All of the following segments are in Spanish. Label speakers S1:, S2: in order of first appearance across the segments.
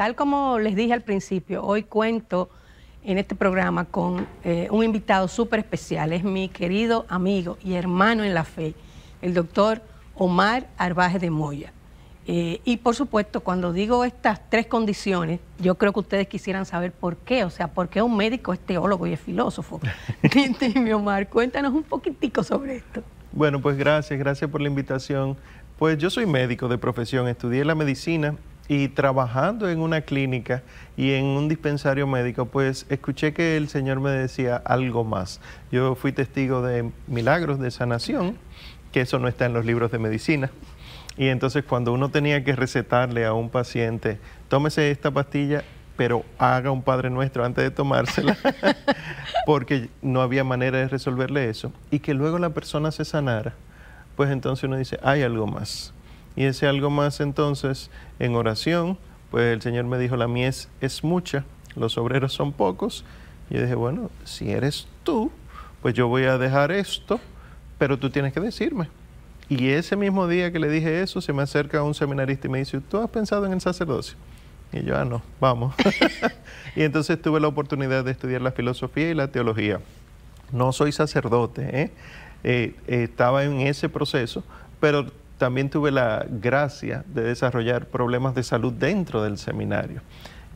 S1: Tal como les dije al principio, hoy cuento en este programa con eh, un invitado súper especial. Es mi querido amigo y hermano en la fe, el doctor Omar Arbaje de Moya. Eh, y por supuesto, cuando digo estas tres condiciones, yo creo que ustedes quisieran saber por qué, o sea, por qué un médico es teólogo y es filósofo. Dime, Omar, cuéntanos un poquitico sobre esto.
S2: Bueno, pues gracias, gracias por la invitación. Pues yo soy médico de profesión, estudié la medicina y trabajando en una clínica y en un dispensario médico, pues escuché que el Señor me decía algo más. Yo fui testigo de milagros de sanación, que eso no está en los libros de medicina. Y entonces cuando uno tenía que recetarle a un paciente, tómese esta pastilla, pero haga un Padre Nuestro antes de tomársela, porque no había manera de resolverle eso, y que luego la persona se sanara, pues entonces uno dice, hay algo más y ese algo más entonces en oración, pues el Señor me dijo, la mies es mucha, los obreros son pocos. Y yo dije, bueno, si eres tú, pues yo voy a dejar esto, pero tú tienes que decirme. Y ese mismo día que le dije eso, se me acerca un seminarista y me dice, ¿tú has pensado en el sacerdocio? Y yo, ah, no, vamos. y entonces tuve la oportunidad de estudiar la filosofía y la teología. No soy sacerdote, ¿eh? Eh, estaba en ese proceso, pero también tuve la gracia de desarrollar problemas de salud dentro del seminario.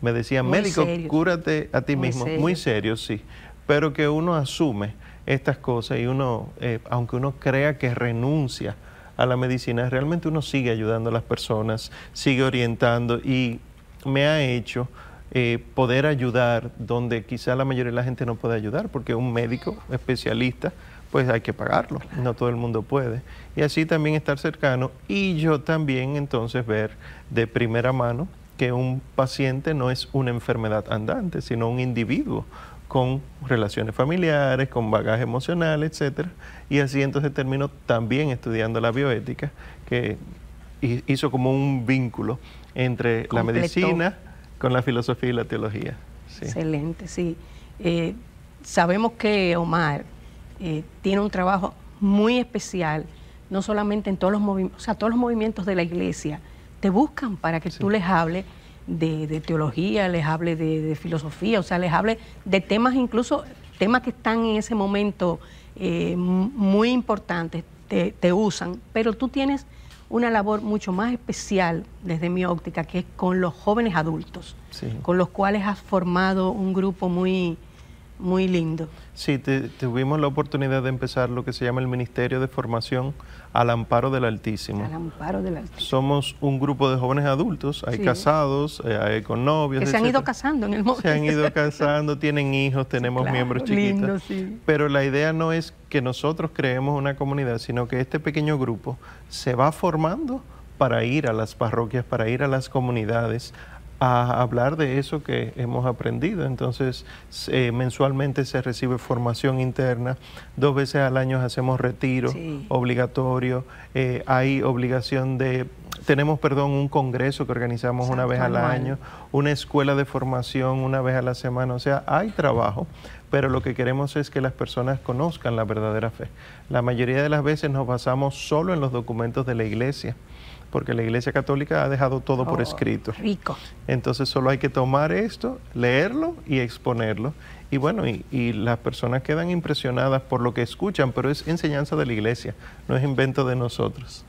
S2: Me decían, médico, cúrate a ti mismo, muy serio, sí, pero que uno asume estas cosas y uno, eh, aunque uno crea que renuncia a la medicina, realmente uno sigue ayudando a las personas, sigue orientando y me ha hecho eh, poder ayudar donde quizá la mayoría de la gente no puede ayudar, porque un médico especialista pues hay que pagarlo, no todo el mundo puede. Y así también estar cercano y yo también entonces ver de primera mano que un paciente no es una enfermedad andante, sino un individuo con relaciones familiares, con bagaje emocional, etcétera. Y así entonces termino también estudiando la bioética, que hizo como un vínculo entre la medicina con la filosofía y la teología.
S1: Excelente, sí. Eh, sabemos que Omar eh, tiene un trabajo muy especial, no solamente en todos los movimientos, o sea, todos los movimientos de la iglesia te buscan para que tú les hables de, teología, les hable de, filosofía, o sea, les hable de temas, incluso temas que están en ese momento eh, muy importantes, te, usan, pero tú tienes una labor mucho más especial desde mi óptica, que es con los jóvenes adultos, con los cuales has formado un grupo muy, muy
S2: lindo. Sí, tuvimos la oportunidad de empezar lo que se llama el Ministerio de Formación al Amparo del Altísimo. Al
S1: Amparo del Altísimo.
S2: Somos un grupo de jóvenes adultos, hay casados, eh, hay con novios. Que se han ido
S1: casando en el momento. Se han ido
S2: casando, tienen hijos, tenemos miembros chiquitos. Pero la idea no es que nosotros creemos una comunidad, sino que este pequeño grupo se va formando para ir a las parroquias, para ir a las comunidades, a hablar de eso que hemos aprendido. Entonces, eh, mensualmente se recibe formación interna, dos veces al año hacemos retiro obligatorio, eh, hay obligación de, tenemos, perdón, un congreso que organizamos una vez al año, una escuela de formación una vez a la semana, o sea, hay trabajo, pero lo que queremos es que las personas conozcan la verdadera fe. La mayoría de las veces nos basamos solo en los documentos de la iglesia porque la Iglesia Católica ha dejado todo por oh, escrito. Rico. Entonces solo hay que tomar esto, leerlo y exponerlo. Y bueno, y, las personas quedan impresionadas por lo que escuchan, pero es enseñanza de la Iglesia, no es invento de nosotros.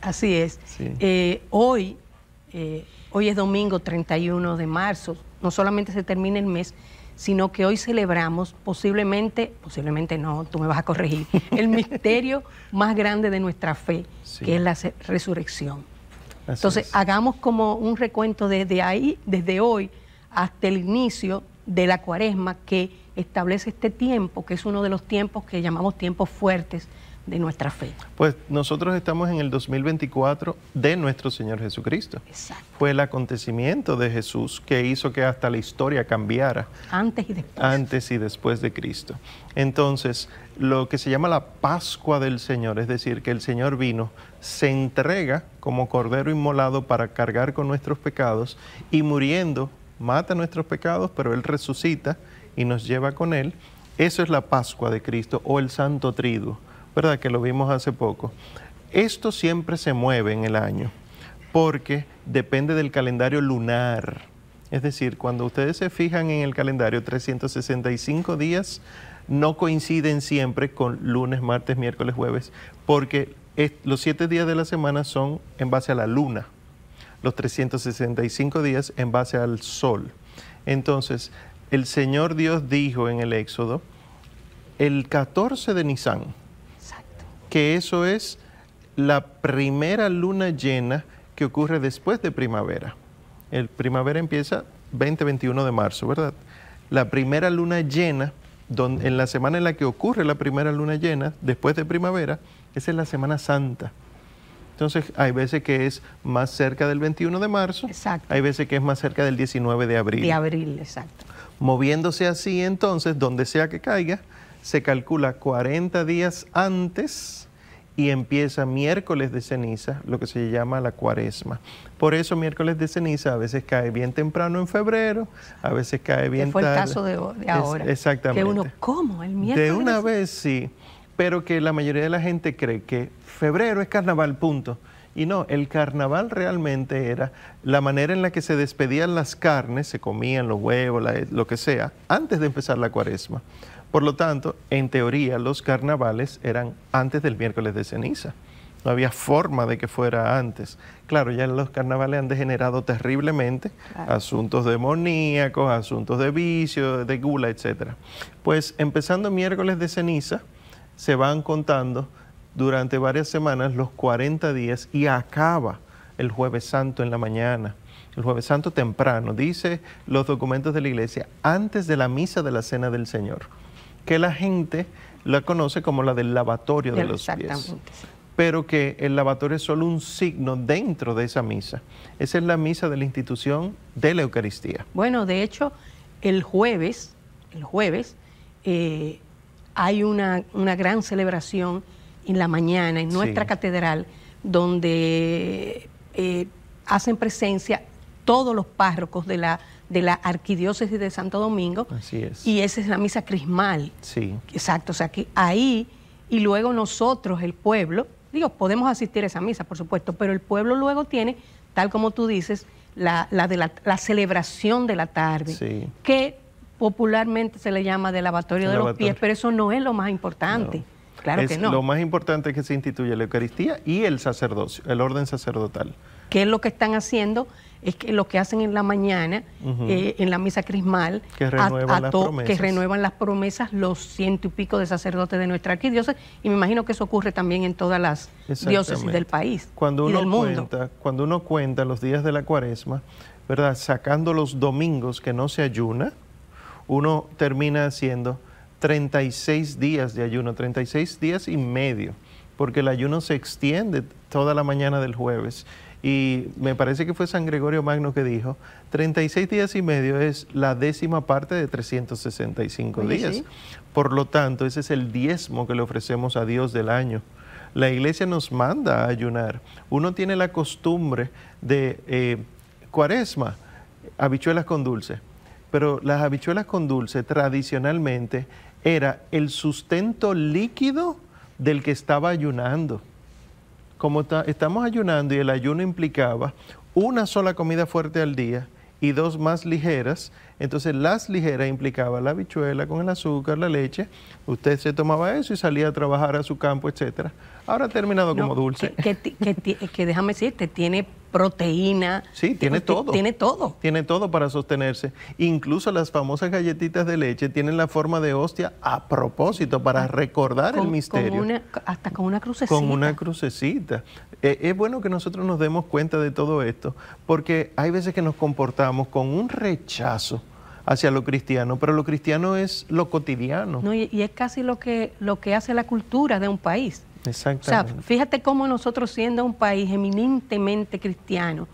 S1: Así es. Eh, hoy, eh, hoy es domingo 31 de marzo, no solamente se termina el mes, sino que hoy celebramos posiblemente, posiblemente no, tú me vas a corregir, el misterio más grande de nuestra fe, que es la resurrección. Entonces, hagamos como un recuento desde ahí, desde hoy hasta el inicio de la cuaresma que establece este tiempo, que es uno de los tiempos que llamamos tiempos fuertes de nuestra fe.
S2: Pues nosotros estamos en el 2024 de nuestro Señor Jesucristo. Exacto. Fue el acontecimiento de Jesús que hizo que hasta la historia cambiara.
S1: Antes y después.
S2: Antes y después de Cristo. Entonces, lo que se llama la Pascua del Señor, es decir, que el Señor vino, se entrega como cordero inmolado para cargar con nuestros pecados y muriendo mata nuestros pecados, pero Él resucita y nos lleva con Él. Eso es la Pascua de Cristo o el Santo Triduo ¿verdad? Que lo vimos hace poco. Esto siempre se mueve en el año porque depende del calendario lunar. Es decir, cuando ustedes se fijan en el calendario, 365 días no coinciden siempre con lunes, martes, miércoles, jueves, porque los siete días de la semana son en base a la luna, los 365 días en base al sol. Entonces, el Señor Dios dijo en el Éxodo, el 14 de Nisán que eso es la primera luna llena que ocurre después de primavera. El primavera empieza 20-21 de marzo, ¿verdad? La primera luna llena, en la semana en la que ocurre la primera luna llena, después de primavera, esa es la Semana Santa. Entonces, hay veces que es más cerca del 21 de marzo, exacto. hay veces que es más cerca del 19 de abril. De abril, exacto. Moviéndose así, entonces, donde sea que caiga, se calcula 40 días antes y empieza miércoles de ceniza, lo que se llama la cuaresma. Por eso miércoles de ceniza a veces cae bien temprano en febrero, a veces cae bien que fue el caso de,
S1: ahora. exactamente. Que ¿cómo? El miércoles. De una
S2: vez sí, pero que la mayoría de la gente cree que febrero es carnaval, punto. Y no, el carnaval realmente era la manera en la que se despedían las carnes, se comían los huevos, lo que sea, antes de empezar la cuaresma. Por lo tanto, en teoría, los carnavales eran antes del miércoles de ceniza. No había forma de que fuera antes. Claro, ya los carnavales han degenerado terriblemente, asuntos demoníacos, asuntos de vicio, de gula, etc. Pues empezando miércoles de ceniza, se van contando durante varias semanas los 40 días y acaba el jueves santo en la mañana el jueves santo temprano, dice los documentos de la iglesia, antes de la misa de la cena del Señor que la gente la conoce como la del lavatorio de los pies. Pero que el lavatorio es solo un signo dentro de esa misa. Esa es la misa de la institución de la Eucaristía.
S1: Bueno, de hecho, el jueves, el jueves, eh, hay una, gran celebración en la mañana en nuestra catedral donde eh, hacen presencia todos los párrocos de la de la Arquidiócesis de Santo Domingo. Así es. Y esa es la misa crismal. Sí. Exacto, o sea que ahí, y luego nosotros, el pueblo, digo, podemos asistir a esa misa, por supuesto, pero el pueblo luego tiene, tal como tú dices, la, de la, celebración de la tarde, sí. que popularmente se le llama de lavatorio de los pies, pero eso no es lo más importante. Claro que no. Lo
S2: más importante es que se instituya la Eucaristía y el sacerdocio, el orden sacerdotal.
S1: ¿Qué es lo que están haciendo es que lo que hacen en la mañana, eh, en la misa crismal, que renuevan, las que renuevan las promesas los ciento y pico de sacerdotes de nuestra arquidiócesis, y me imagino que eso ocurre también en todas las diócesis del país. Cuando uno cuenta,
S2: cuando uno cuenta los días de la cuaresma, ¿verdad? Sacando los domingos que no se ayuna, uno termina haciendo 36 días de ayuno, 36 días y medio, porque el ayuno se extiende toda la mañana del jueves. Y me parece que fue San Gregorio Magno que dijo, 36 días y medio es la décima parte de 365 días. Por lo tanto, ese es el diezmo que le ofrecemos a Dios del año. La iglesia nos manda a ayunar. Uno tiene la costumbre de eh, cuaresma, habichuelas con dulce. Pero las habichuelas con dulce tradicionalmente era el sustento líquido del que estaba ayunando como estamos ayunando y el ayuno implicaba una sola comida fuerte al día y dos más ligeras, entonces las ligeras implicaba la habichuela con el azúcar, la leche, usted se tomaba eso y salía a trabajar a su campo, etcétera. Ahora ha terminado como dulce. Que,
S1: que, déjame decirte, tiene proteína.
S2: Sí, tiene pues, todo. Tiene todo. Tiene todo para sostenerse. Incluso las famosas galletitas de leche tienen la forma de hostia a propósito para recordar el misterio.
S1: hasta con una crucecita. Con una
S2: crucecita. Eh, es bueno que nosotros nos demos cuenta de todo esto, porque hay veces que nos comportamos con un rechazo hacia lo cristiano, pero lo cristiano es lo cotidiano. No,
S1: y, y es casi lo que, lo que hace la cultura de un país.
S2: Exactamente.
S1: fíjate cómo nosotros siendo un país eminentemente cristiano,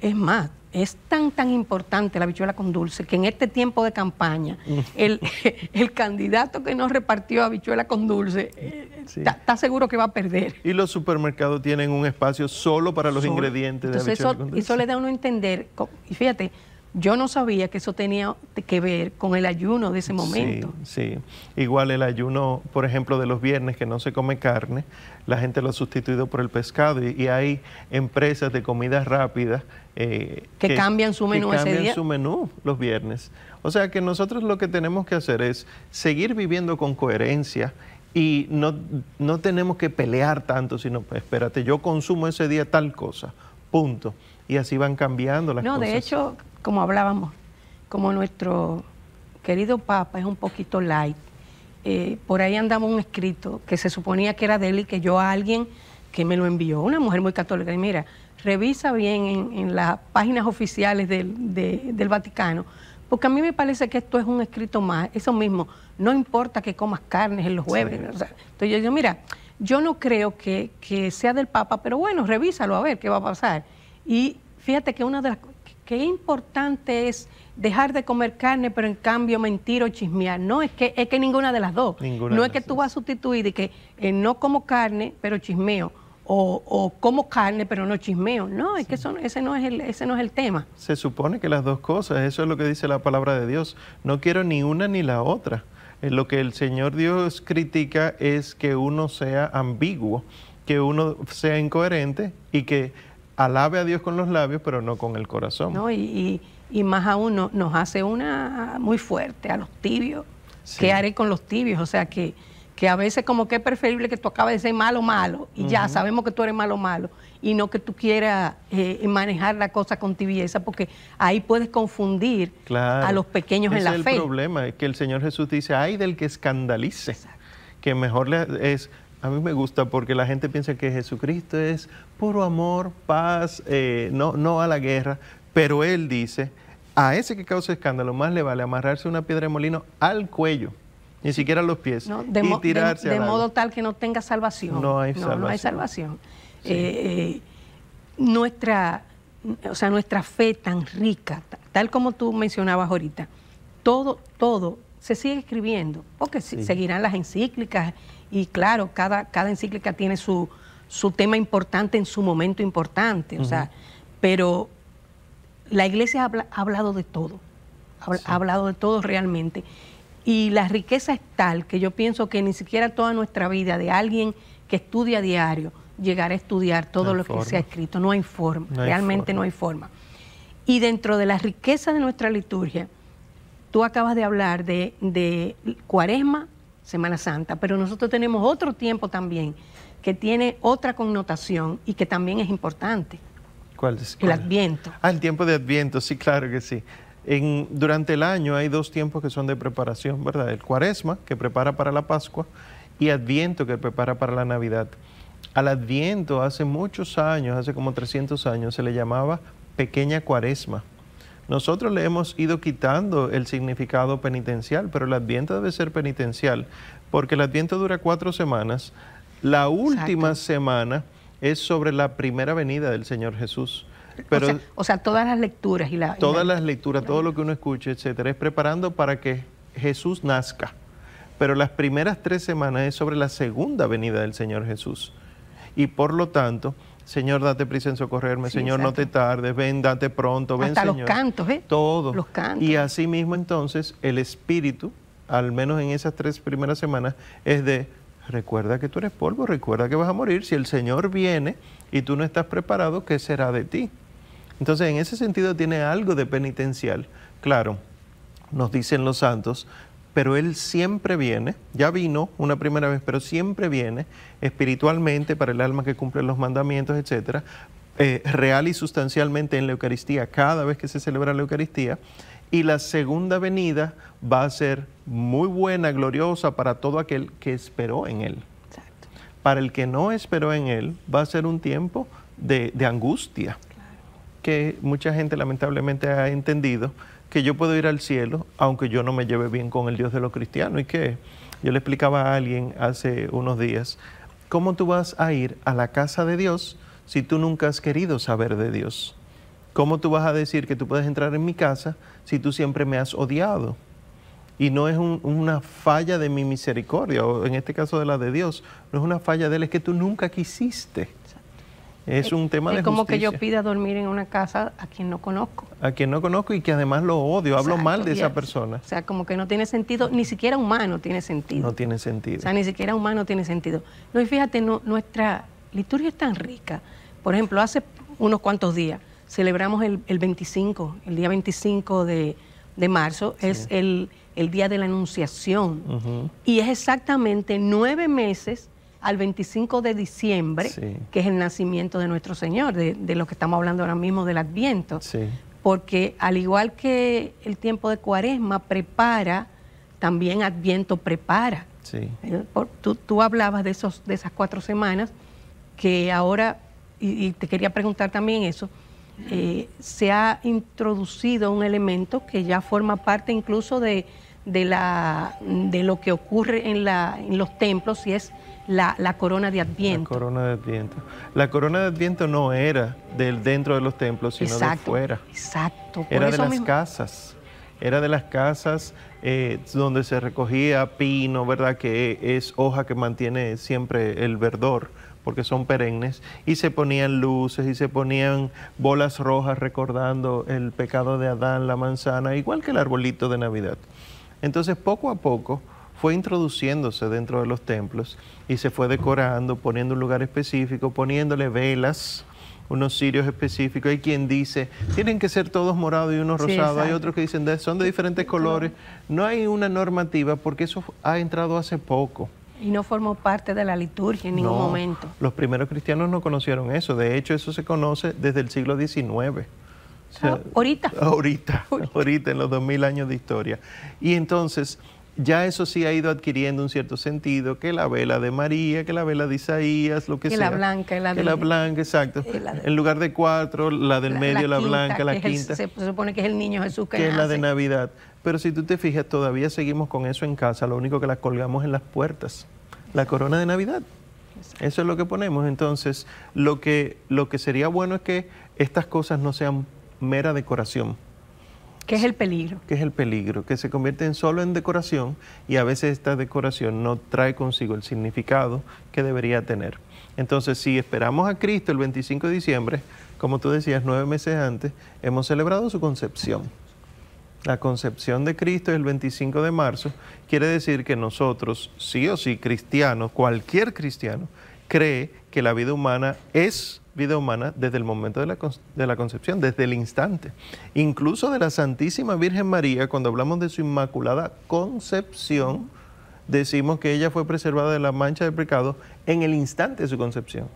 S1: es más, es tan, tan importante la habichuela con dulce que en este tiempo de campaña mm. el, el candidato que nos repartió habichuela con dulce eh, está, seguro que va a perder.
S2: Y los supermercados tienen un espacio solo para los ingredientes de la habichuela eso, con dulce. Eso le
S1: da uno entender, y fíjate, yo no sabía que eso tenía que ver con el ayuno de ese momento.
S2: Sí, sí. Igual el ayuno, por ejemplo, de los viernes que no se come carne, la gente lo ha sustituido por el pescado y, hay empresas de comidas rápidas eh, que, cambian su menú que cambian su menú los viernes. O sea que nosotros lo que tenemos que hacer es seguir viviendo con coherencia y no, tenemos que pelear tanto, sino, espérate, yo consumo ese día tal cosa, punto. Y así van cambiando las cosas. No, de hecho,
S1: como hablábamos, como nuestro querido Papa es un poquito light, eh, por ahí andaba un escrito que se suponía que era de él y que yo a alguien que me lo envió, una mujer muy católica, y mira, revisa bien en, las páginas oficiales del, del Vaticano, porque a mí me parece que esto es un escrito más, eso mismo, no importa que comas carnes en los jueves. entonces yo digo, mira, yo no creo que, sea del Papa, pero bueno, revísalo a ver qué va a pasar. Y fíjate que una de las cosas qué importante es dejar de comer carne, pero en cambio mentir o chismear. No, es que, es que ninguna de las dos. no es que tú vas a sustituir y que eh, no como carne, pero chismeo. O, como carne, pero no chismeo. No, es que eso, ese, no es el, ese no es el tema.
S2: Se supone que las dos cosas, eso es lo que dice la palabra de Dios. No quiero ni una ni la otra. Eh, lo que el Señor Dios critica es que uno sea ambiguo, que uno sea incoherente y que alabe a Dios con los labios, pero no con el corazón. No,
S1: y, y, y más aún nos hace una muy fuerte a los tibios. ¿Qué haré con los tibios? O sea que, que a veces como que es preferible que tú acabes de ser malo, malo, y ya sabemos que tú eres malo, malo, y no que tú quieras eh, manejar la cosa con tibieza, porque ahí puedes confundir a los pequeños en la fe. es el
S2: problema, es que el Señor Jesús dice, ay del que escandalice, que mejor le es a mí me gusta porque la gente piensa que Jesucristo es puro amor, paz, eh, no, no a la guerra, pero él dice, a ese que causa escándalo más le vale amarrarse una piedra de molino al cuello, ni siquiera a los pies, de y tirarse De, modo
S1: tal que no tenga salvación. No hay salvación. Eh, eh, nuestra, o sea, nuestra fe tan rica, tal como tú mencionabas ahorita, todo, todo se sigue escribiendo, porque seguirán las encíclicas y claro, cada, cada encíclica tiene su, tema importante en su momento importante, sea, pero la iglesia ha, hablado de todo, ha, hablado de todo realmente. Y la riqueza es tal que yo pienso que ni siquiera toda nuestra vida de alguien que estudia a diario llegará a estudiar todo lo que se ha escrito. No hay forma, realmente no hay forma. Y dentro de la riqueza de nuestra liturgia, tú acabas de hablar de cuaresma Semana Santa, pero nosotros tenemos otro tiempo también que tiene otra connotación y que también es importante.
S2: ¿Cuál es? El Adviento. Ah, el tiempo de Adviento, sí, claro que sí. En, durante el año hay dos tiempos que son de preparación, ¿verdad? El cuaresma, que prepara para la Pascua, y Adviento, que prepara para la Navidad. Al Adviento, hace muchos años, hace como 300 años, se le llamaba pequeña cuaresma nosotros le hemos ido quitando el significado penitencial, pero el adviento debe ser penitencial, porque el adviento dura cuatro semanas. La última semana es sobre la primera venida del Señor Jesús. Pero,
S1: o sea, todas las lecturas y la... Todas
S2: las lecturas, todo lo que uno escuche, etcétera, es preparando para que Jesús nazca. Pero las primeras tres semanas es sobre la segunda venida del Señor Jesús. Y por lo tanto, Señor, date prisa en socorrerme. Señor, no te tardes. Ven, date pronto. Ven, Hasta los cantos, ¿eh? Todos. Los cantos. Y así mismo entonces el espíritu, al menos en esas tres primeras semanas, es de recuerda que tú eres polvo, recuerda que vas a morir. Si el Señor viene y tú no estás preparado, ¿qué será de ti? Entonces, en ese sentido tiene algo de penitencial. Claro, nos dicen los santos, pero Él siempre viene, ya vino una primera vez, pero siempre viene espiritualmente para el alma que cumple los mandamientos, etc., eh, real y sustancialmente en la Eucaristía, cada vez que se celebra la Eucaristía. Y la segunda venida va a ser muy buena, gloriosa para todo aquel que esperó en Él. Para el que no esperó en Él, va a ser un tiempo de, angustia, que mucha gente lamentablemente ha entendido que yo puedo ir al cielo aunque yo no me lleve bien con el Dios de los cristianos. ¿Y que Yo le explicaba a alguien hace unos días, ¿cómo tú vas a ir a la casa de Dios si tú nunca has querido saber de Dios? ¿Cómo tú vas a decir que tú puedes entrar en mi casa si tú siempre me has odiado? Y no es una falla de mi misericordia, o en este caso de la de Dios, no es una falla de él, es que tú nunca quisiste. Es un tema es como que yo pida
S1: dormir en una casa a quien no conozco.
S2: A quien no conozco y que además lo odio, hablo mal de esa persona.
S1: O sea, como que no tiene sentido, ni siquiera humano tiene sentido.
S2: No tiene sentido. O sea, ni
S1: siquiera humano tiene sentido. No, y fíjate, no, nuestra liturgia es tan rica. Por ejemplo, hace unos cuantos días celebramos el, el 25, el día 25 de, marzo, es el, día de la Anunciación. Y es exactamente nueve meses al 25 de diciembre, que es el nacimiento de nuestro Señor, de, lo que estamos hablando ahora mismo del Adviento. Sí. Porque al igual que el tiempo de Cuaresma prepara, también Adviento prepara. Sí. Eh, tú, hablabas de, esos, de esas cuatro semanas, que ahora, y, te quería preguntar también eso, eh, se ha introducido un elemento que ya forma parte incluso de, de, la, de lo que ocurre en, la, en los templos y es la, corona de Adviento.
S2: La corona de Adviento. La corona de Adviento no era del dentro de los templos, sino de fuera.
S1: Exacto. Era de, era de las
S2: casas. Era de las casas eh, donde se recogía pino, ¿verdad? Que es hoja que mantiene siempre el verdor porque son perennes, y se ponían luces y se ponían bolas rojas recordando el pecado de Adán, la manzana, igual que el arbolito de Navidad. Entonces, poco a poco fue introduciéndose dentro de los templos y se fue decorando, poniendo un lugar específico, poniéndole velas, unos cirios específicos. Hay quien dice, tienen que ser todos morados y unos rosados. Hay otros que dicen, son de diferentes colores. No hay una normativa porque eso ha entrado hace poco.
S1: Y no formó parte de la liturgia en ningún momento.
S2: Los primeros cristianos no conocieron eso. De hecho, eso se conoce desde el siglo XIX
S1: ahorita.
S2: Ahorita, ahorita, en los 2000 años de historia. Y entonces, ya eso sí ha ido adquiriendo un cierto sentido, que la vela de María, que la vela de Isaías, lo que, que sea. la
S1: blanca, la que la
S2: blanca, exacto. en lugar de cuatro, la del medio, la, blanca, la quinta. se
S1: supone que es el niño Jesús que, que es la de
S2: Navidad. Pero si tú te fijas, todavía seguimos con eso en casa, lo único que las colgamos en las puertas, la corona de Navidad. Eso es lo que ponemos. Entonces, lo que, lo que sería bueno es que estas cosas no sean mera decoración.
S1: ¿Qué es el peligro?
S2: Que es el peligro? Que se convierte en solo en decoración y a veces esta decoración no trae consigo el significado que debería tener. Entonces, si esperamos a Cristo el 25 de diciembre, como tú decías, nueve meses antes, hemos celebrado su concepción. La concepción de Cristo es el 25 de marzo. Quiere decir que nosotros, sí o sí, cristianos, cualquier cristiano, cree que la vida humana es vida humana desde el momento de la, de la, concepción, desde el instante. Incluso de la Santísima Virgen María, cuando hablamos de su inmaculada concepción, decimos que ella fue preservada de la mancha del pecado en el instante de su concepción.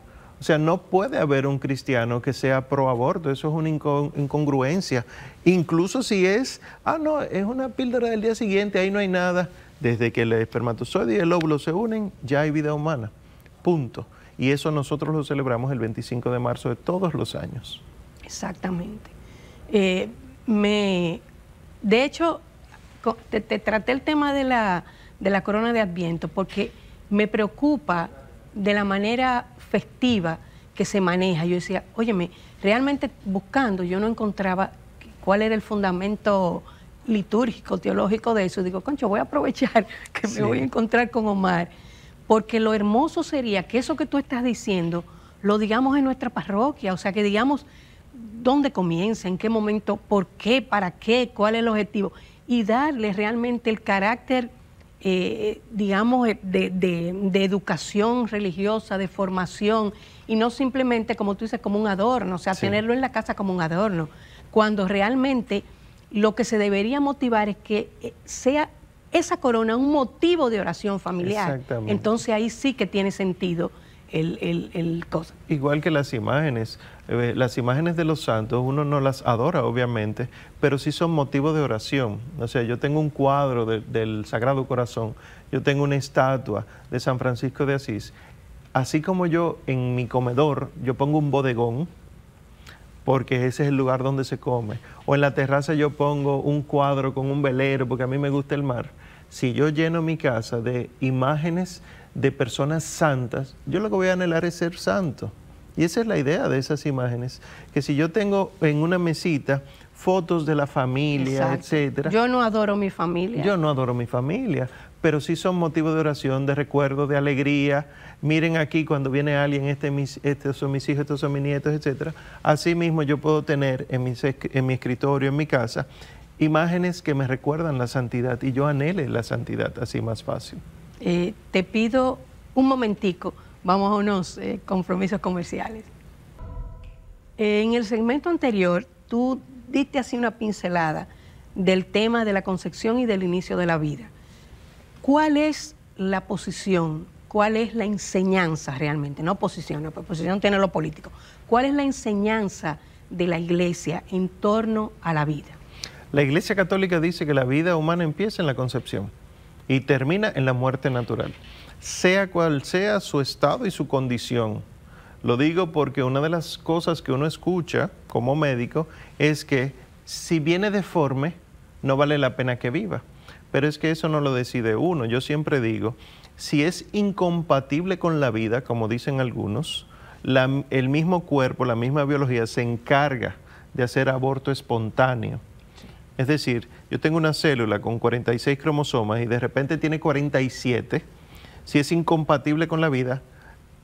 S2: O sea, no puede haber un cristiano que sea pro aborto, eso es una incongruencia. Incluso si es, ah, no, es una píldora del día siguiente, ahí no hay nada. Desde que el espermatozoide y el óvulo se unen, ya hay vida humana. Punto. Y eso nosotros lo celebramos el 25 de marzo de todos los años.
S1: Exactamente. Eh, me, de hecho, te, traté el tema de la, de la corona de Adviento porque me preocupa de la manera festiva que se maneja. Yo decía, óyeme, realmente buscando yo no encontraba cuál era el fundamento litúrgico, teológico de eso. Digo, concho, voy a aprovechar que me voy a encontrar con Omar porque lo hermoso sería que eso que tú estás diciendo lo digamos en nuestra parroquia, o sea, que digamos dónde comienza, en qué momento, por qué, para qué, cuál es el objetivo, y darle realmente el carácter, eh, digamos, eh, de, educación religiosa, de formación, y no simplemente, como tú dices, como un adorno, o sea, tenerlo en la casa como un adorno, cuando realmente lo que se debería motivar es que eh, sea esa corona un motivo de oración familiar. Exactamente. Entonces ahí sí que tiene sentido el,
S2: cosa. Igual que las imágenes. Eh, las imágenes de los santos, uno no las adora, obviamente, pero sí son motivo de oración. O sea, yo tengo un cuadro del Sagrado Corazón, yo tengo una estatua de San Francisco de Asís. Así como yo en mi comedor, yo pongo un bodegón, porque ese es el lugar donde se come. O en la terraza yo pongo un cuadro con un velero porque a mí me gusta el mar. Si yo lleno mi casa de imágenes de personas santas, yo lo que voy a anhelar es ser santo. Y esa es la idea de esas imágenes, que si yo tengo en una mesita fotos de la familia, etc. etcétera. Yo no
S1: adoro mi familia. Yo
S2: no adoro mi familia, pero sí son motivo de oración, de recuerdo, de alegría. Miren aquí cuando viene alguien, estos este son mis hijos, estos son mis nietos, etc. MISMO yo puedo tener en, mi escritorio, en mi casa, imágenes que me recuerdan la santidad y yo anhele la santidad así más fácil.
S1: Eh, te pido un momentico, vamos a unos eh, compromisos comerciales. En el segmento anterior tú diste así una pincelada del tema de la concepción y del inicio de la vida ¿cuál es la posición? ¿Cuál es la enseñanza realmente? No posición, no, pues posición tiene lo político. ¿Cuál es la enseñanza de la iglesia en torno a la
S2: vida? La iglesia católica dice que la vida humana empieza en la concepción y termina en la muerte natural, sea cual sea su estado y su condición. Lo digo porque una de las cosas que uno escucha como médico es que si viene deforme, no vale la pena que viva. Pero es que eso no lo decide uno. Yo siempre digo, si es incompatible con la vida, como dicen algunos, el mismo cuerpo, la misma biología se encarga de hacer aborto espontáneo. Es decir, yo tengo una célula con 46 cromosomas y de repente tiene 47. Si es incompatible con la vida,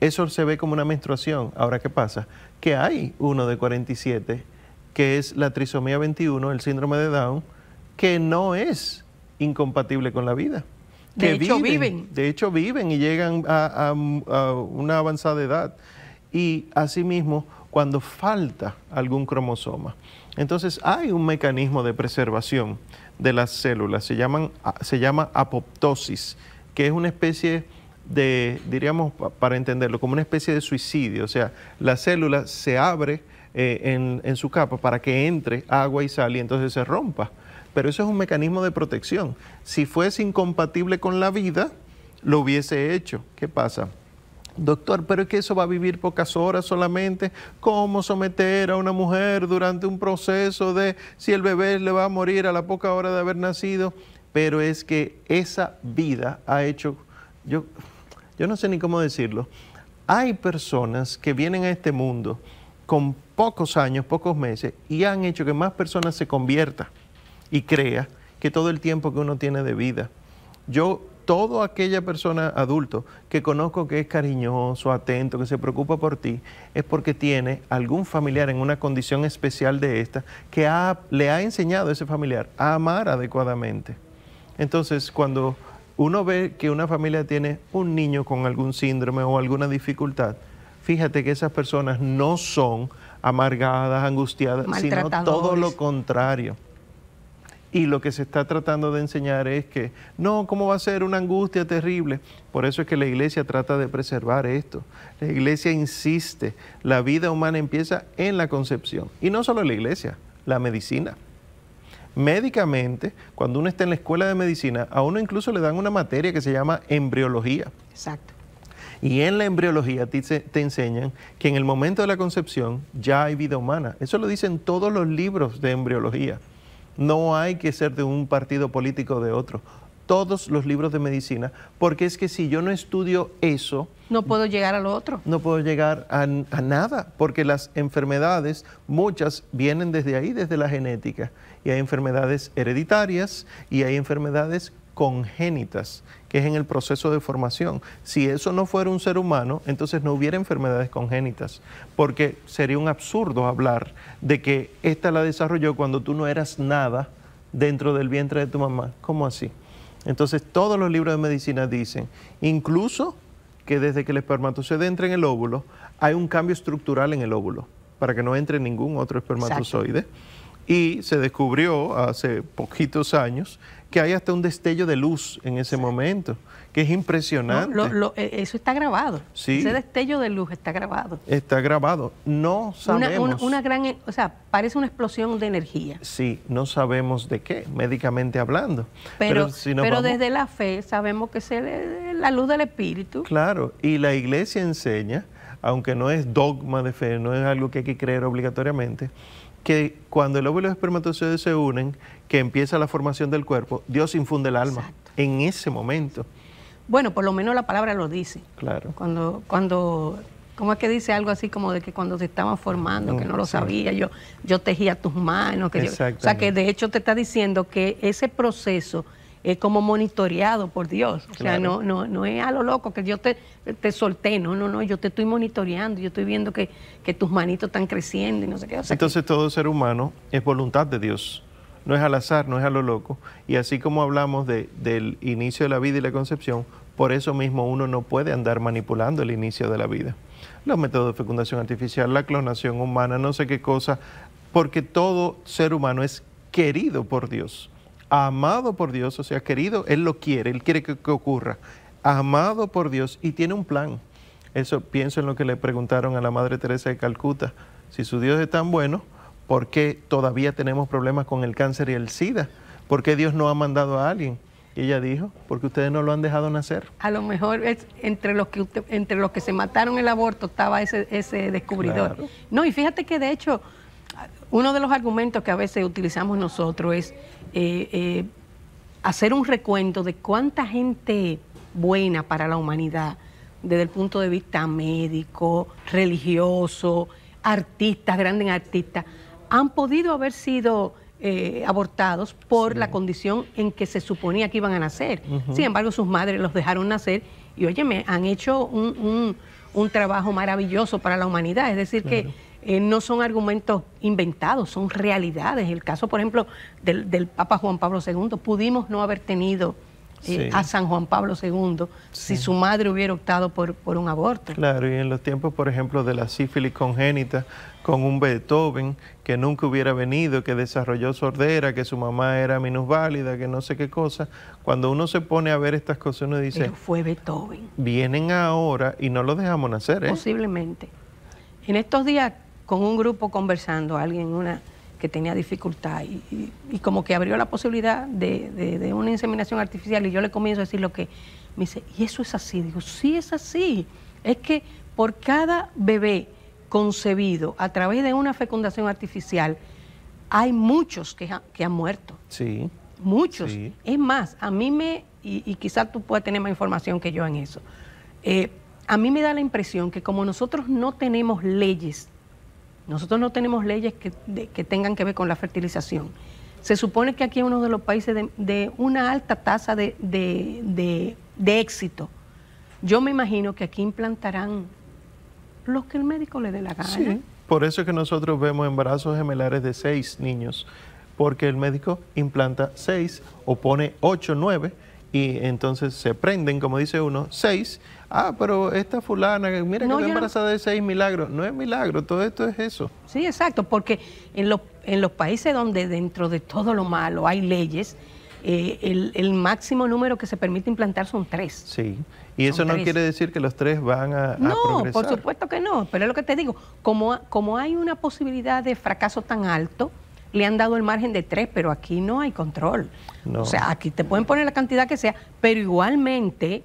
S2: eso se ve como una menstruación. Ahora, ¿qué pasa? Que hay uno de 47, que es la trisomía 21, el síndrome de Down, que no es incompatible con la vida.
S1: De hecho viven,
S2: De hecho viven y llegan a, una avanzada edad. Y asimismo, cuando falta algún cromosoma. Entonces hay un mecanismo de preservación de las células, se, llaman, se llama apoptosis, que es una especie de, diríamos, para entenderlo, como una especie de suicidio, o sea, la célula se abre eh, en, en, su capa para que entre agua y sal y entonces se rompa pero eso es un mecanismo de protección. Si fuese incompatible con la vida, lo hubiese hecho. ¿Qué pasa? Doctor, pero es que eso va a vivir pocas horas solamente. ¿Cómo someter a una mujer durante un proceso de si el bebé le va a morir a la poca hora de haber nacido? Pero es que esa vida ha hecho, yo, yo no sé ni cómo decirlo, hay personas que vienen a este mundo con pocos años, pocos meses, y han hecho que más personas se conviertan y crea que todo el tiempo que uno tiene de vida. Yo, toda aquella persona adulto que conozco que es cariñoso, atento, que se preocupa por ti, es porque tiene algún familiar en una condición especial de esta que le ha enseñado a ese familiar a amar adecuadamente. Entonces, cuando uno ve que una familia tiene un niño con algún síndrome o alguna dificultad, fíjate que esas personas no son amargadas, angustiadas, sino todo lo contrario. Y lo que se está tratando de enseñar es que, no, ¿cómo va a ser una angustia terrible? Por eso es que la iglesia trata de preservar esto. La iglesia insiste, la vida humana empieza en la concepción. Y no solo la iglesia, la medicina. Médicamente, cuando uno está en la escuela de medicina, a uno incluso le dan una materia que se llama embriología. Exacto. Y en la embriología te, te, enseñan que en el momento de la concepción ya hay vida humana. Eso lo dicen todos los libros de embriología. No hay que ser de un partido político o de otro. Todos los libros de medicina, porque es que si yo no estudio eso...
S1: No puedo llegar a lo otro.
S2: No puedo llegar a, a nada, porque las enfermedades, muchas vienen desde ahí, desde la genética. Y hay enfermedades hereditarias y hay enfermedades congénitas es en el proceso de formación. Si eso no fuera un ser humano, entonces no hubiera enfermedades congénitas, porque sería un absurdo hablar de que esta la desarrolló cuando tú no eras nada dentro del vientre de tu mamá. ¿Cómo así? Entonces todos los libros de medicina dicen, incluso que desde que el espermatozoide entra en el óvulo, hay un cambio estructural en el óvulo, para que no entre ningún otro espermatozoide. Y se descubrió hace poquitos años hay hasta un destello de luz en ese momento, que es impresionante.
S1: Eh, eso está grabado. Ese destello de luz está grabado.
S2: Está grabado. No sabemos. Una,
S1: gran, o sea, parece una explosión de energía.
S2: Sí, no sabemos de qué, médicamente hablando. Pero, pero, desde
S1: la fe sabemos que es la luz del Espíritu.
S2: Claro, y la iglesia enseña aunque no es dogma de fe, no es algo que hay que creer obligatoriamente, que cuando el óvulo y el espermatozoide se unen, que empieza la formación del cuerpo, Dios infunde el alma en ese momento.
S1: Bueno, por lo menos la palabra lo dice. Claro. Cuando, cuando, ¿cómo es que dice algo así como de que cuando se estaban formando, que no lo mm, sabía, yo, yo tejía tus manos? Que o sea, que de hecho te está diciendo que ese proceso es como monitoreado por Dios. O sea, no, no, no es a lo loco que yo te, te solté, no, no, no, yo te estoy monitoreando, yo estoy viendo que, que tus manitos están creciendo y no sé qué.
S2: Entonces todo ser humano es voluntad de Dios no es al azar, no es a lo loco. Y así como hablamos del inicio de la vida y la concepción, por eso mismo uno no puede andar manipulando el inicio de la vida. Los métodos de fecundación artificial, la clonación humana, no sé qué cosa, porque todo ser humano es querido por Dios amado por Dios, o sea, querido, Él lo quiere, Él quiere que, ocurra, amado por Dios y tiene un plan. Eso pienso en lo que le preguntaron a la Madre Teresa de Calcuta, si su Dios es tan bueno, ¿por qué todavía tenemos problemas con el cáncer y el SIDA? ¿Por qué Dios no ha mandado a alguien? Y ella dijo, porque ustedes no lo han dejado nacer.
S1: A lo mejor es entre los que entre los que se mataron el aborto estaba ese, ese descubridor. No, y fíjate que de hecho uno de los argumentos que a veces utilizamos nosotros es eh, eh, hacer un recuento de cuánta gente buena para la humanidad desde el punto de vista médico, religioso, artistas, grandes artistas, han podido haber sido eh, abortados por la condición en que se suponía que iban a nacer. Sin embargo, sus madres los dejaron nacer y, oye, han hecho un, un, un trabajo maravilloso para la humanidad. Es decir, que eh, no son argumentos inventados, son realidades. El caso, por ejemplo, del, Papa Juan Pablo II, pudimos no haber tenido eh, a San Juan Pablo II si su madre hubiera optado por, un aborto.
S2: Claro, y en los tiempos, por ejemplo, de la sífilis congénita, con un Beethoven que nunca hubiera venido, que desarrolló sordera, que su mamá era minusválida, que no sé qué cosa. Cuando uno se pone a ver estas cosas, uno dice... Pero
S1: fue Beethoven.
S2: Vienen ahora y no lo dejamos nacer, ¿eh?
S1: Posiblemente. En estos días con un grupo conversando, alguien una que tenía dificultad y, como que abrió la posibilidad de, de, una inseminación artificial y yo le comienzo a decir lo que me dice, ¿y eso es así? Digo, sí es así. Es que por cada bebé concebido a través de una fecundación artificial, hay muchos que, han muerto. Sí. Muchos. Es más, a mí me, y, quizás tú puedas tener más información que yo en eso, eh, a mí me da la impresión que como nosotros no tenemos leyes nosotros no tenemos leyes que, tengan que ver con la fertilización. Se supone que aquí es uno de los países de, una alta tasa de, éxito. Yo me imagino que aquí implantarán lo que el médico le dé la gana. Sí,
S2: por eso es que nosotros vemos embarazos gemelares de seis niños, porque el médico implanta seis o pone ocho, nueve y entonces se prenden, como dice uno, seis. Ah, pero esta fulana, mira que me embarazada de seis milagros. No es milagro, todo esto es eso.
S1: Sí, exacto, porque en los, en los países donde dentro de todo lo malo hay leyes, eh, el, máximo número que se permite implantar son tres.
S2: Sí, y eso no quiere decir que los tres van a, no, por supuesto
S1: que no, pero es lo que te digo, como, como hay una posibilidad de fracaso tan alto, le han dado el margen de tres, pero aquí no hay control. O sea, aquí te pueden poner la cantidad que sea, pero igualmente,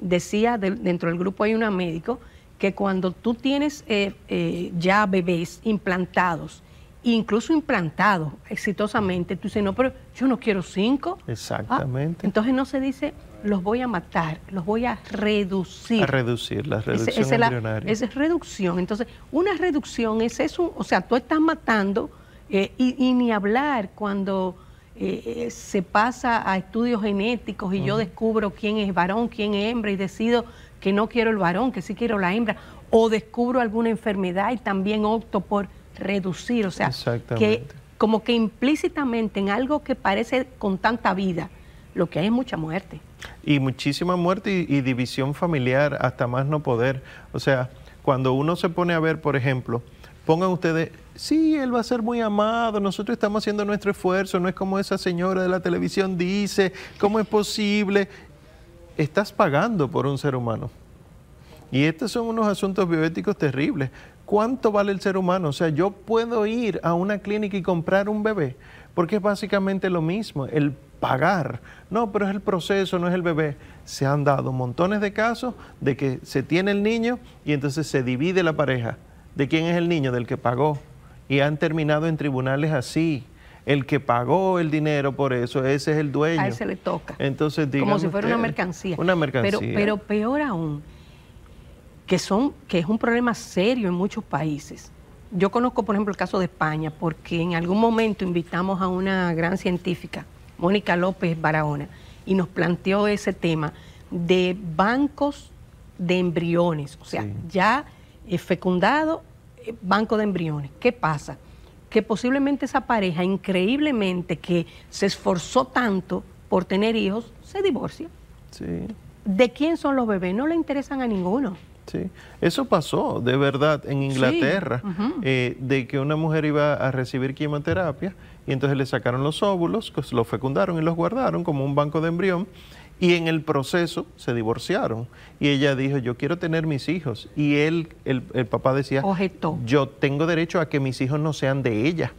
S1: decía, dentro del grupo hay una médico, que cuando tú tienes eh, eh, ya bebés implantados, incluso implantados exitosamente, tú dices, no, pero yo no quiero cinco. Ah, Exactamente. entonces no se dice, los voy a matar, los voy a reducir. A
S2: reducir, la reducción es, es
S1: reducción. Entonces, una reducción es eso, o sea, tú estás matando eh, y, ni hablar cuando eh, eh, se pasa a estudios genéticos y yo descubro quién es varón, quién es hembra y decido que no quiero el varón, que sí quiero la hembra, o descubro alguna enfermedad y también opto por reducir, o sea, que como que implícitamente en algo que parece con tanta vida, lo que hay es mucha muerte.
S2: Y muchísima muerte y, y división familiar hasta más no poder. O sea, cuando uno se pone a ver, por ejemplo, pongan ustedes, sí, él va a ser muy amado, nosotros estamos haciendo nuestro esfuerzo, no es como esa señora de la televisión dice, ¿cómo es posible? Estás pagando por un ser humano. Y estos son unos asuntos bioéticos terribles. ¿Cuánto vale el ser humano? O sea, yo puedo ir a una clínica y comprar un bebé, porque es básicamente lo mismo, el pagar. No, pero es el proceso, no es el bebé. Se han dado montones de casos de que se tiene el niño y entonces se divide la pareja de quién es el niño, del que pagó. Y han terminado en tribunales así. El que pagó el dinero por eso, ese es el dueño. A él se le toca. Entonces, Como si fuera una
S1: mercancía. Una mercancía. Pero, pero peor aún, que, son, que es un problema serio en muchos países. Yo conozco, por ejemplo, el caso de España, porque en algún momento invitamos a una gran científica, Mónica López Barahona, y nos planteó ese tema de bancos de embriones. O sea, ya eh, fecundado, eh, banco de embriones. ¿Qué pasa? Que posiblemente esa pareja, increíblemente, que se esforzó tanto por tener hijos, se divorcia. Sí. ¿De quién son los bebés? No le interesan a ninguno.
S2: Sí, eso pasó de verdad en Inglaterra, eh, de que una mujer iba a recibir quimioterapia y entonces le sacaron los óvulos, pues, los fecundaron y los guardaron como un banco de embrión y en el proceso se divorciaron. Y ella dijo, yo quiero tener mis hijos. Y él, el, papá decía, yo tengo derecho a que mis hijos no sean de ella.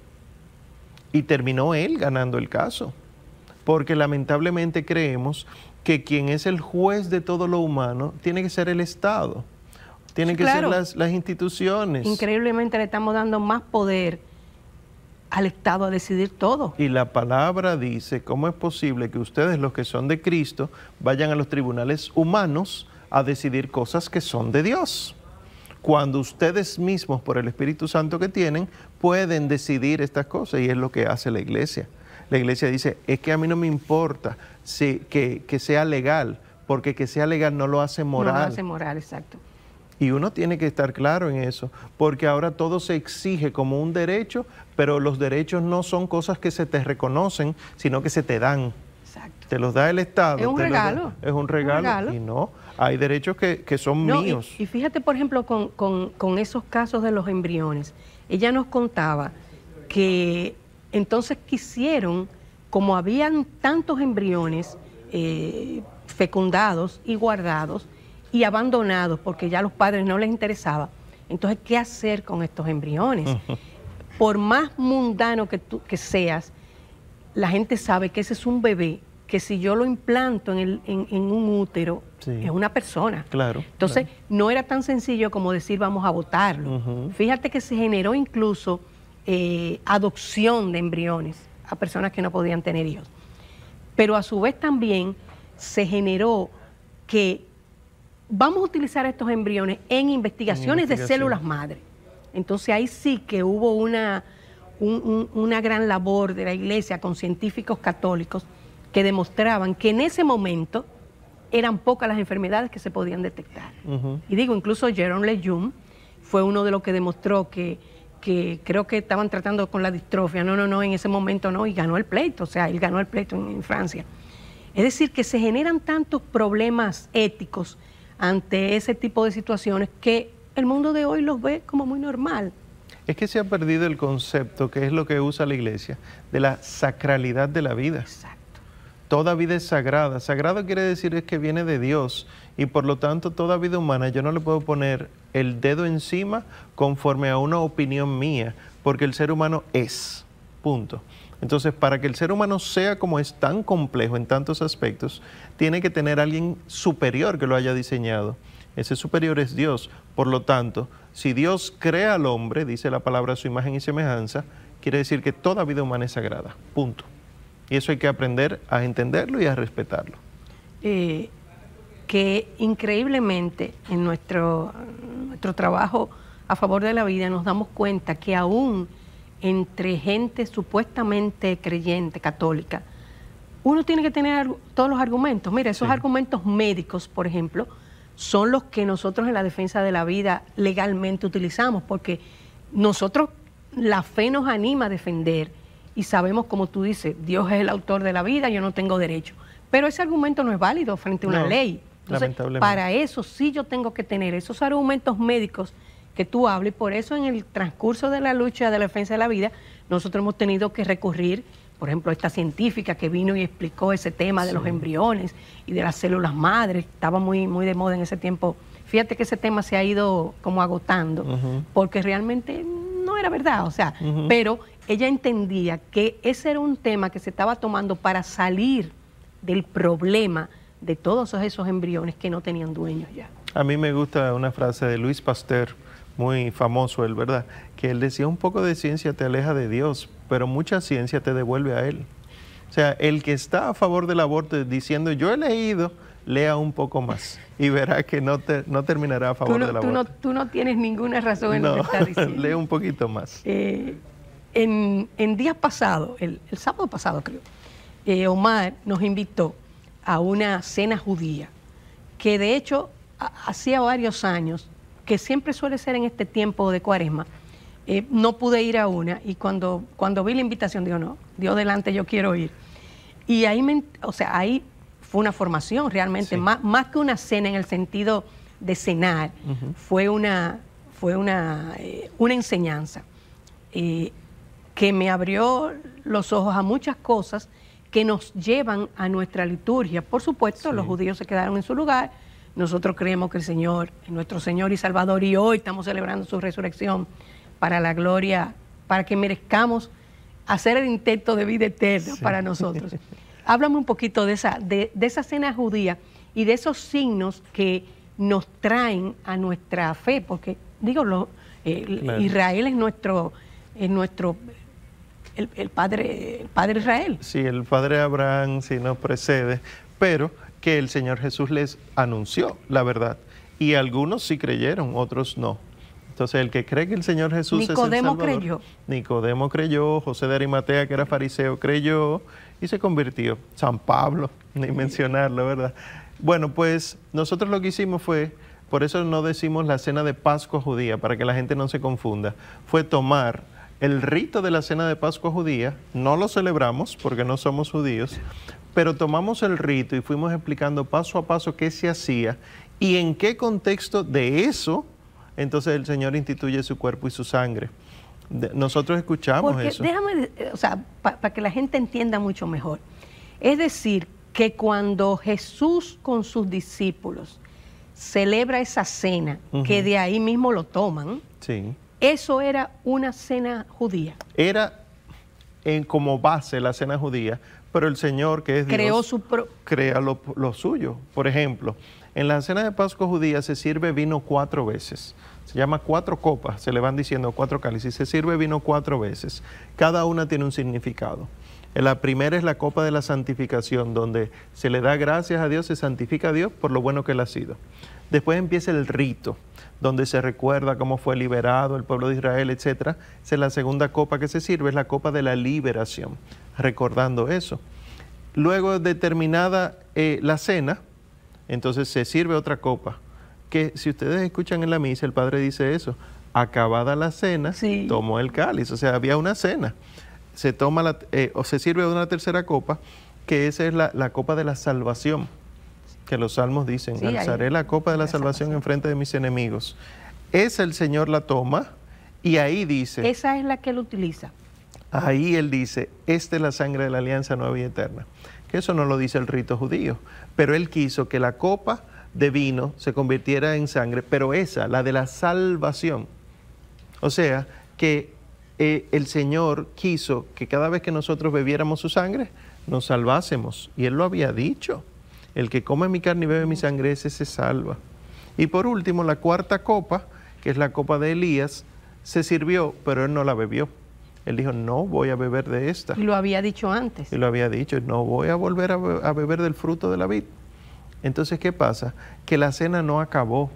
S2: Y terminó él ganando el caso. Porque lamentablemente creemos que quien es el juez de todo lo humano tiene que ser el Estado, tienen que ser las, las instituciones.
S1: Increíblemente le estamos dando más poder al Estado
S2: a decidir todo. Y la palabra dice, ¿cómo es posible que ustedes, los que son de Cristo, vayan a los tribunales humanos a decidir cosas que son de Dios? Cuando ustedes mismos, por el Espíritu Santo que tienen, pueden decidir estas cosas y es lo que hace la iglesia. La iglesia dice, es que a mí no me importa si, que, que sea legal, porque que sea legal no lo hace moral. No lo hace
S1: moral, exacto.
S2: Y uno tiene que estar claro en eso, porque ahora todo se exige como un derecho, pero los derechos no son cosas que se te reconocen, sino que se te dan. Exacto. Te los da el Estado. Es un regalo. es un regalo, Y no, hay derechos que, son míos.
S1: Y, fíjate, por ejemplo, con, esos casos de los embriones. Ella nos contaba que entonces quisieron, como habían tantos embriones eh, fecundados y guardados, y abandonados porque ya los padres no les interesaba. Entonces, ¿qué hacer con estos embriones? Por más mundano que, tú, que seas, la gente sabe que ese es un bebé, que si yo lo implanto en, el, en, un útero, es una persona.
S2: Claro. Entonces,
S1: no era tan sencillo como decir vamos a votarlo. Fíjate que se generó incluso eh, adopción de embriones a personas que no podían tener hijos. Pero a su vez también se generó que vamos a utilizar estos embriones en investigaciones de células madre. Entonces ahí sí que hubo una, una gran labor de la iglesia con científicos católicos que demostraban que en ese momento eran pocas las enfermedades que se podían detectar. Y digo, incluso Jerome Lejeune fue uno de los que demostró que, creo que estaban tratando con la distrofia. No, no, no, en ese momento no, y ganó el pleito, o sea, él ganó el pleito en Francia. Es decir, que se generan tantos problemas éticos ante ese tipo de situaciones que el mundo de hoy los ve como muy normal.
S2: Es que se ha perdido el concepto, que es lo que usa la iglesia, de la sacralidad de la vida. Exacto. Toda vida es sagrada. Sagrado quiere decir es que viene de Dios y por lo tanto toda vida humana yo no le puedo poner el dedo encima conforme a una opinión mía, porque el ser humano es. Punto. Entonces, para que el ser humano sea como es tan complejo en tantos aspectos, tiene que tener alguien superior que lo haya diseñado. Ese superior es Dios. Por lo tanto, si Dios crea al hombre, dice la palabra su imagen y semejanza, quiere decir que toda vida humana es sagrada. Punto. Y eso hay que aprender a entenderlo y a respetarlo.
S1: Eh, que increíblemente en nuestro, nuestro trabajo a favor de la vida nos damos cuenta que aún entre gente supuestamente creyente, católica, uno tiene que tener todos los argumentos. Mira, esos argumentos médicos, por ejemplo, son los que nosotros en la defensa de la vida legalmente utilizamos, porque nosotros, la fe nos anima a defender y sabemos, como tú dices, Dios es el autor de la vida, yo no tengo derecho. Pero ese argumento no es válido frente a una ley. Entonces, para eso sí yo tengo que tener esos argumentos médicos que tú hablas y por eso en el transcurso de la lucha de la defensa de la vida nosotros hemos tenido que recurrir por ejemplo, esta científica que vino y explicó ese tema de los embriones y de las células madres, estaba muy, muy de moda en ese tiempo. Fíjate que ese tema se ha ido como agotando, porque realmente no era verdad, o sea, pero ella entendía que ese era un tema que se estaba tomando para salir del problema de todos esos embriones que no tenían dueños ya.
S2: A mí me gusta una frase de Luis Pasteur, muy famoso él, ¿verdad? Que él decía un poco de ciencia te aleja de Dios, pero mucha ciencia te devuelve a él. O sea, el que está a favor del aborto diciendo yo he leído, lea un poco más y verá que no, te, no terminará a favor del aborto.
S1: Tú no, tienes ninguna razón en que diciendo.
S2: Lee un poquito más. Eh,
S1: en, en, días pasados, el, sábado pasado creo, eh, Omar nos invitó a una cena judía, que de hecho hacía varios años, que siempre suele ser en este tiempo de cuaresma, eh, no pude ir a una y cuando, cuando vi la invitación digo, no, Dios delante, yo quiero ir. Y ahí, me, o sea, ahí fue una formación realmente, más, más, que una cena en el sentido de cenar, fue una, fue una, eh, una enseñanza eh, que me abrió los ojos a muchas cosas que nos llevan a nuestra liturgia. Por supuesto, los judíos se quedaron en su lugar, nosotros creemos que el Señor nuestro Señor y Salvador y hoy estamos celebrando su resurrección para la gloria, para que merezcamos hacer el intento de vida eterna para nosotros. Háblame un poquito de esa, de, esa cena judía y de esos signos que nos traen a nuestra fe, porque digo, eh, Israel es nuestro, es nuestro el, padre, padre
S2: Israel. Sí, el padre Abraham sí nos precede, pero que el Señor Jesús les anunció la verdad. Y algunos sí creyeron, otros no. Entonces, el que cree que el Señor Jesús Nicodemo es creyó. Nicodemo creyó, José de Arimatea, que era fariseo, creyó y se convirtió. San Pablo, ni mencionarlo, ¿verdad? Bueno, pues nosotros lo que hicimos fue, por eso no decimos la cena de Pascua judía, para que la gente no se confunda, fue tomar el rito de la cena de Pascua judía, no lo celebramos porque no somos judíos, pero tomamos el rito y fuimos explicando paso a paso qué se hacía y en qué contexto de eso entonces el Señor instituye su cuerpo y su sangre. nosotros escuchamos eso. Déjame,
S1: eh, o sea, para que la gente entienda mucho mejor. Es decir, que cuando Jesús con sus discípulos celebra esa cena, que de ahí mismo lo toman, sí. eso era una cena judía.
S2: Era en, como base la cena judía, pero el Señor que es Dios, su crea lo, suyo. Por ejemplo, en la cena de Pascua judía se sirve vino cuatro veces. Se llama cuatro copas, se le van diciendo cuatro cálices. Se sirve vino cuatro veces. Cada una tiene un significado. La primera es la copa de la santificación, donde se le da gracias a Dios, se santifica a Dios por lo bueno que Él ha sido. Después empieza el rito, donde se recuerda cómo fue liberado el pueblo de Israel, etc. es la segunda copa que se sirve, es la copa de la liberación, recordando eso. Luego, determinada eh, la cena, entonces se sirve otra copa. Que si ustedes escuchan en la misa, el padre dice eso. Acabada la cena, tomó el cáliz. O sea, había una cena. Se toma la, eh, o se sirve una tercera copa, que esa es la, copa de la salvación. Que los salmos dicen, alzaré la copa de la, salvación, salvación en frente de mis enemigos. Esa el Señor la toma y ahí dice...
S1: Esa es la que él utiliza.
S2: Ahí él dice, esta es la sangre de la alianza nueva y eterna, eso no lo dice el rito judío. Pero él quiso que la copa de vino se convirtiera en sangre, pero esa, la de la salvación. O sea, que eh, el Señor quiso que cada vez que nosotros bebiéramos su sangre, nos salvásemos. Y Él lo había dicho. El que come mi carne y bebe mi sangre, ese se salva. Y por último, la cuarta copa, que es la copa de Elías, se sirvió, pero Él no la bebió. Él dijo, no voy a beber de esta. Y
S1: lo había dicho
S2: antes. Y lo había dicho, no voy a volver a, beber del fruto de la vid. Entonces, ¿qué pasa? Que la cena no acabó.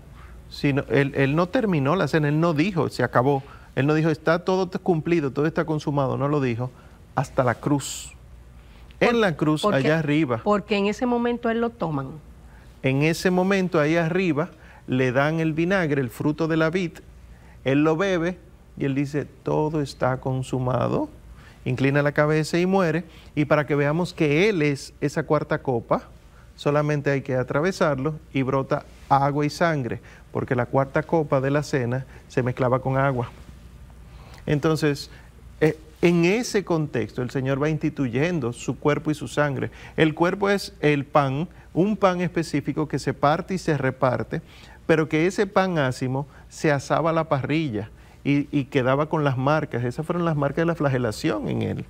S2: Sino, él, no terminó la cena, él no dijo, se acabó. Él no dijo, está todo cumplido, todo está consumado, no lo dijo, hasta la cruz. en la cruz, allá arriba.
S1: Porque en ese momento él lo toman.
S2: En ese momento, allá arriba, le dan el vinagre, el fruto de la vid, él lo bebe y él dice, todo está consumado, inclina la cabeza y muere. Y para que veamos que él es esa cuarta copa, solamente hay que atravesarlo y brota agua y sangre, porque la cuarta copa de la cena se mezclaba con agua. Entonces, eh, en ese contexto, el Señor va instituyendo su cuerpo y su sangre. El cuerpo es el pan, un pan específico que se parte y se reparte, pero que ese pan ácimo se asaba a la parrilla y, quedaba con las marcas. Esas fueron las marcas de la flagelación en él.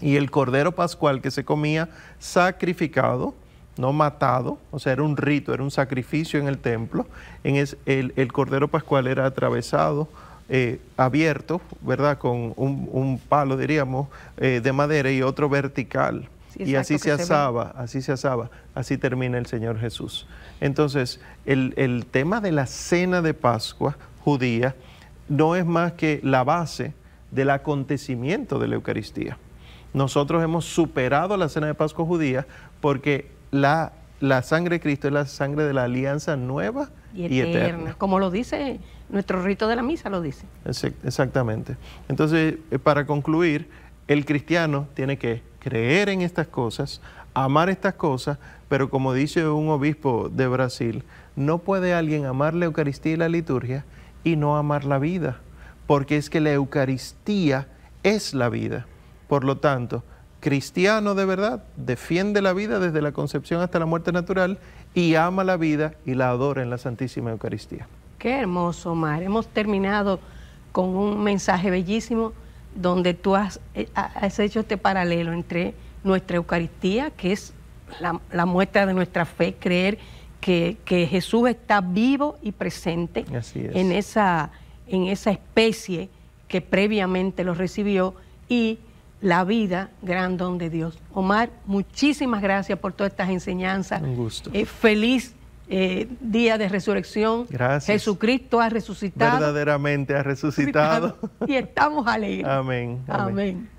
S2: Y el cordero pascual que se comía sacrificado, no matado, o sea, era un rito, era un sacrificio en el templo. En el, cordero pascual era atravesado, eh, abierto, ¿verdad? Con un, palo, diríamos, eh, de madera y otro vertical. y así se asaba, así se asaba, así termina el Señor Jesús. Entonces, el tema de la cena de Pascua judía no es más que la base del acontecimiento de la Eucaristía. Nosotros hemos superado la cena de Pascua judía porque la, sangre de Cristo es la sangre de la alianza nueva
S1: y eterna. y Como lo dice nuestro rito de la misa, lo dice.
S2: Exactamente. Entonces, eh, para concluir, el cristiano tiene que creer en estas cosas, amar estas cosas, pero como dice un obispo de Brasil, no puede alguien amar la Eucaristía y la liturgia y no amar la vida, porque es que la Eucaristía es la vida. Por lo tanto, cristiano de verdad defiende la vida desde la concepción hasta la muerte natural y ama la vida y la adora en la Santísima Eucaristía.
S1: Qué hermoso, Mar. Hemos terminado con un mensaje bellísimo donde tú eh, has, hecho este paralelo entre nuestra Eucaristía, que es la muestra de nuestra fe, creer que, Jesús está vivo y presente en, esa, en esa especie que previamente lo recibió y la vida gran don de Dios. Omar, muchísimas gracias por todas estas enseñanzas. Un gusto. Eh, feliz eh, día de resurrección.
S2: Gracias. Jesucristo ha resucitado. Verdaderamente ha resucitado.
S1: Y estamos alegres. Amén. Amén.